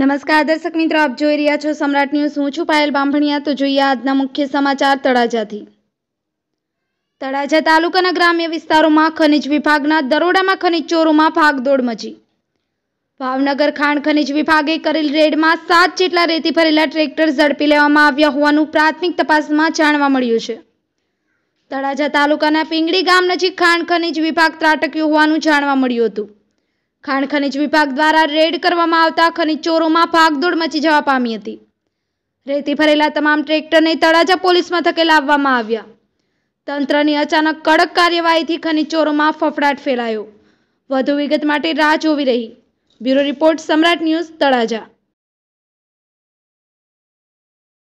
નમસ્કાર દર્શક મિત્રો આપ જોઈ રહ્યા છો સમ્રાટ ન્યૂઝ હું છું પાયલ બાંભણિયા તો જોઈએ આજના મુખ્ય સમાચાર તળાજાથી તળાજા તાલુકાના ગ્રામ્ય વિસ્તારોમાં ખનિજ વિભાગના દરોડામાં ખનિજ ચોરોમાં ભાગદોડ મચી ભાવનગર ખાણ ખનિજ વિભાગે કરેલ રેડમાં સાત જેટલા રેતી ભરેલા ટ્રેક્ટર ઝડપી લેવામાં આવ્યા હોવાનું પ્રાથમિક તપાસમાં જાણવા મળ્યું છે તળાજા તાલુકાના પિંગડી ગામ નજીક ખાણ ખનીજ વિભાગ ત્રાટક્યું હોવાનું જાણવા મળ્યું હતું ખાણ ખનીજ વિભાગ દ્વારા રેડ કરવામાં આવતા ખનીજ ચોરોમાં ભાગદોડ મચી જવા પામી હતી રેતી ભરેલા તમામ ટ્રેક્ટરને તળાજા પોલીસ મથકે લાવવામાં આવ્યા તંત્રની અચાનક કડક કાર્યવાહીથી ખનીજ ચોરોમાં ફફડાટ ફેલાયો વધુ વિગત માટે રાહ જોવી રહી bureau report Samrat news Talaja